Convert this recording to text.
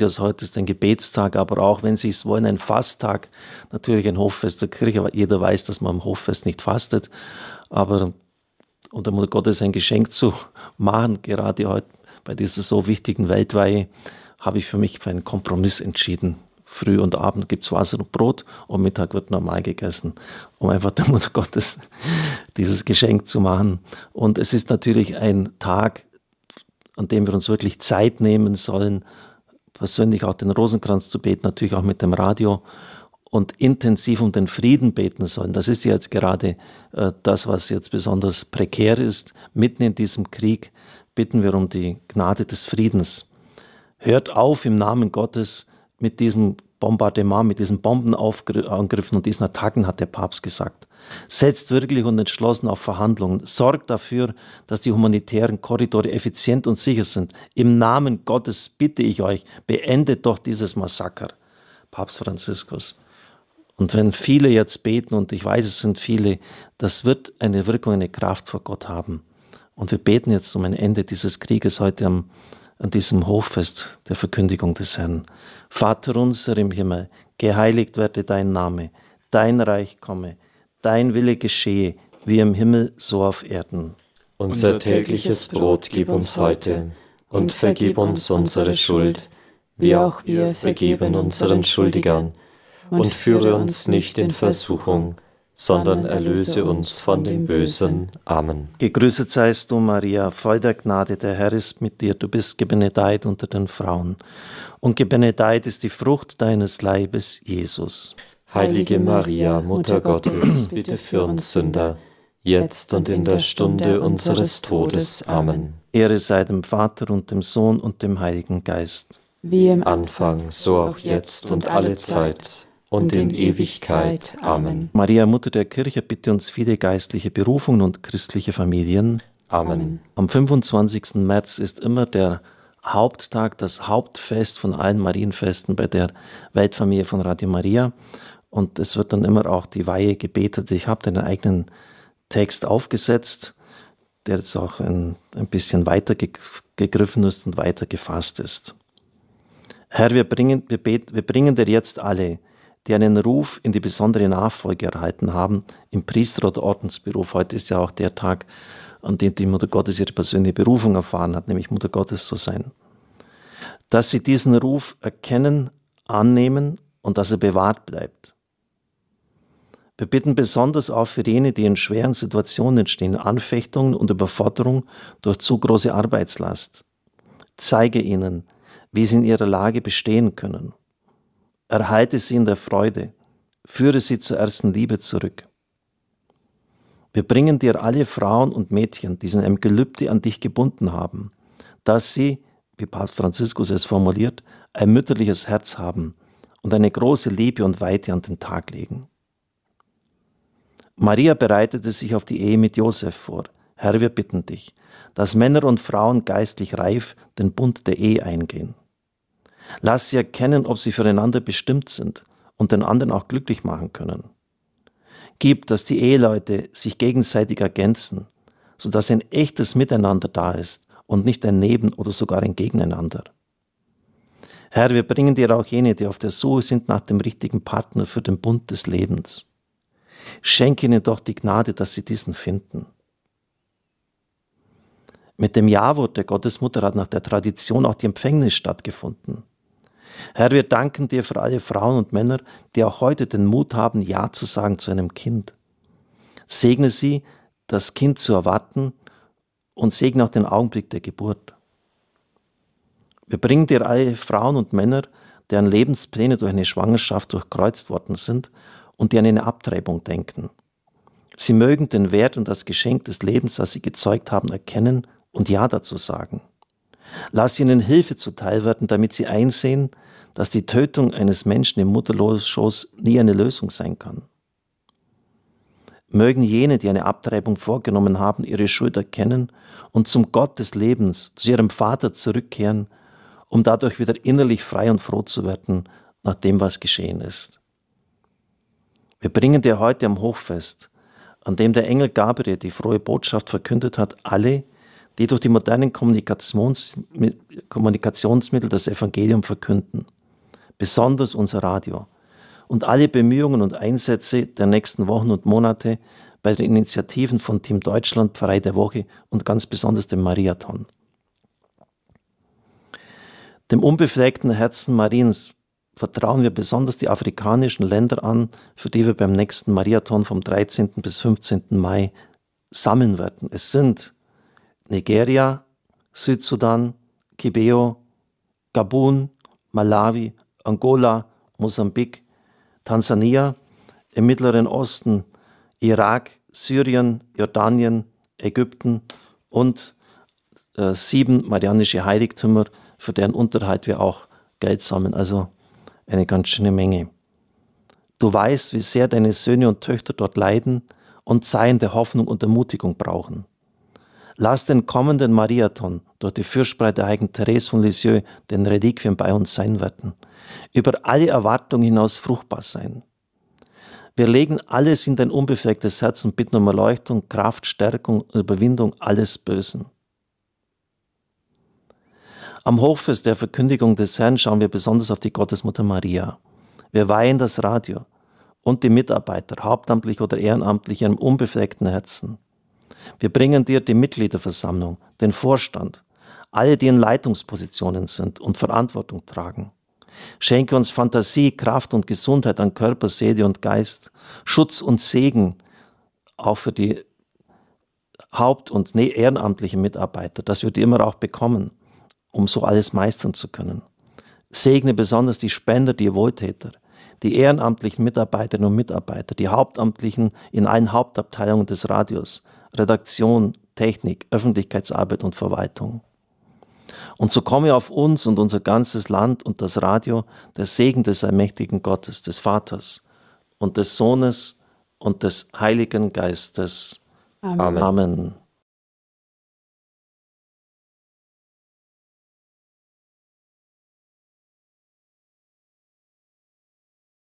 das heute ist ein Gebetstag, aber auch wenn Sie es wollen, ein Fasttag, natürlich ein Hoffest der Kirche, aber jeder weiß, dass man am Hoffest nicht fastet, aber der Mutter Gottes ein Geschenk zu machen, gerade heute bei dieser so wichtigen Weltweihe, habe ich für mich für einen Kompromiss entschieden. Früh und Abend gibt es Wasser und Brot und Mittag wird normal gegessen, um einfach der Mutter Gottes dieses Geschenk zu machen. Und es ist natürlich ein Tag, an dem wir uns wirklich Zeit nehmen sollen, persönlich auch den Rosenkranz zu beten, natürlich auch mit dem Radio und intensiv um den Frieden beten sollen. Das ist ja jetzt gerade äh, das, was jetzt besonders prekär ist. Mitten in diesem Krieg bitten wir um die Gnade des Friedens. Hört auf, im Namen Gottes mit diesem Bombardement, mit diesen Bombenangriffen und diesen Attacken, hat der Papst gesagt. Setzt wirklich und entschlossen auf Verhandlungen. Sorgt dafür, dass die humanitären Korridore effizient und sicher sind. Im Namen Gottes bitte ich euch, beendet doch dieses Massaker. Papst Franziskus. Und wenn viele jetzt beten, und ich weiß, es sind viele, das wird eine Wirkung, eine Kraft vor Gott haben. Und wir beten jetzt um ein Ende dieses Krieges heute am an diesem Hoffest der Verkündigung des Herrn. Vater unser im Himmel, geheiligt werde dein Name, dein Reich komme, dein Wille geschehe, wie im Himmel so auf Erden. Unser tägliches Brot gib uns heute und vergib uns unsere Schuld, wie auch wir vergeben unseren Schuldigern, und führe uns nicht in Versuchung, sondern erlöse uns von dem Bösen. Amen. Gegrüßet seist du, Maria, voll der Gnade, der Herr ist mit dir. Du bist gebenedeit unter den Frauen. Und gebenedeit ist die Frucht deines Leibes, Jesus. Heilige Maria, Mutter Gottes, bitte für uns Sünder, jetzt und in der Stunde unseres Todes. Amen. Ehre sei dem Vater und dem Sohn und dem Heiligen Geist. Wie im Anfang, so auch jetzt und alle Zeit und in Ewigkeit. Amen. Maria, Mutter der Kirche, bitte uns viele geistliche Berufungen und christliche Familien. Amen. Am 25. März ist immer der Haupttag, das Hauptfest von allen Marienfesten bei der Weltfamilie von Radio Maria. Und es wird dann immer auch die Weihe gebetet. Ich habe den eigenen Text aufgesetzt, der jetzt auch ein, ein bisschen weiter gegriffen ist und weiter gefasst ist. Herr, wir bringen, wir, bet, wir bringen dir jetzt alle, die einen Ruf in die besondere Nachfolge erhalten haben, im Priester- oder Ordensberuf. Heute ist ja auch der Tag, an dem die Mutter Gottes ihre persönliche Berufung erfahren hat, nämlich Mutter Gottes zu sein. Dass sie diesen Ruf erkennen, annehmen und dass er bewahrt bleibt. Wir bitten besonders auch für jene, die in schweren Situationen stehen, Anfechtungen und Überforderung durch zu große Arbeitslast. Zeige ihnen, wie sie in ihrer Lage bestehen können erhalte sie in der Freude, führe sie zur ersten Liebe zurück. Wir bringen dir alle Frauen und Mädchen, die in einem Gelübde an dich gebunden haben, dass sie, wie Papst Franziskus es formuliert, ein mütterliches Herz haben und eine große Liebe und Weite an den Tag legen. Maria bereitete sich auf die Ehe mit Josef vor. Herr, wir bitten dich, dass Männer und Frauen geistlich reif den Bund der Ehe eingehen. Lass sie erkennen, ob sie füreinander bestimmt sind und den anderen auch glücklich machen können. Gib, dass die Eheleute sich gegenseitig ergänzen, sodass ein echtes Miteinander da ist und nicht ein Neben- oder sogar ein Gegeneinander. Herr, wir bringen dir auch jene, die auf der Suche sind nach dem richtigen Partner für den Bund des Lebens. Schenke ihnen doch die Gnade, dass sie diesen finden. Mit dem Jawort der Gottesmutter hat nach der Tradition auch die Empfängnis stattgefunden. Herr, wir danken dir für alle Frauen und Männer, die auch heute den Mut haben, Ja zu sagen zu einem Kind. Segne sie, das Kind zu erwarten und segne auch den Augenblick der Geburt. Wir bringen dir alle Frauen und Männer, deren Lebenspläne durch eine Schwangerschaft durchkreuzt worden sind und die an eine Abtreibung denken. Sie mögen den Wert und das Geschenk des Lebens, das sie gezeugt haben, erkennen und Ja dazu sagen. Lass ihnen Hilfe zuteil werden, damit sie einsehen, dass die Tötung eines Menschen im Mutterlosschoß nie eine Lösung sein kann. Mögen jene, die eine Abtreibung vorgenommen haben, ihre Schuld erkennen und zum Gott des Lebens, zu ihrem Vater zurückkehren, um dadurch wieder innerlich frei und froh zu werden, nach dem, was geschehen ist. Wir bringen dir heute am Hochfest, an dem der Engel Gabriel die frohe Botschaft verkündet hat, alle, die durch die modernen Kommunikations Kommunikationsmittel das Evangelium verkünden besonders unser Radio und alle Bemühungen und Einsätze der nächsten Wochen und Monate bei den Initiativen von Team Deutschland, Pfarrei der Woche und ganz besonders dem Mariathon. Dem unbefleckten Herzen Mariens vertrauen wir besonders die afrikanischen Länder an, für die wir beim nächsten Mariathon vom 13. bis 15. Mai sammeln werden. Es sind Nigeria, Südsudan, Kibeo, Gabun, Malawi, Angola, Mosambik, Tansania, im Mittleren Osten, Irak, Syrien, Jordanien, Ägypten und äh, sieben marianische Heiligtümer, für deren Unterhalt wir auch Geld sammeln. Also eine ganz schöne Menge. Du weißt, wie sehr deine Söhne und Töchter dort leiden und Zeichen der Hoffnung und Ermutigung brauchen. Lass den kommenden Mariathon durch die Fürsprache der heiligen Therese von Lisieux den Reliquien bei uns sein werden, über alle Erwartungen hinaus fruchtbar sein. Wir legen alles in dein unbeflecktes Herz und bitten um Erleuchtung, Kraft, Stärkung und Überwindung alles Bösen. Am Hochfest der Verkündigung des Herrn schauen wir besonders auf die Gottesmutter Maria. Wir weihen das Radio und die Mitarbeiter, hauptamtlich oder ehrenamtlich, ihrem unbefleckten Herzen. Wir bringen dir die Mitgliederversammlung, den Vorstand, alle, die in Leitungspositionen sind und Verantwortung tragen. Schenke uns Fantasie, Kraft und Gesundheit an Körper, Seele und Geist, Schutz und Segen, auch für die Haupt- und ehrenamtlichen Mitarbeiter, dass wir die immer auch bekommen, um so alles meistern zu können. Segne besonders die Spender, die Wohltäter, die ehrenamtlichen Mitarbeiterinnen und Mitarbeiter, die Hauptamtlichen in allen Hauptabteilungen des Radios, Redaktion, Technik, Öffentlichkeitsarbeit und Verwaltung. Und so komme auf uns und unser ganzes Land und das Radio der Segen des allmächtigen Gottes, des Vaters und des Sohnes und des Heiligen Geistes. Amen. Amen.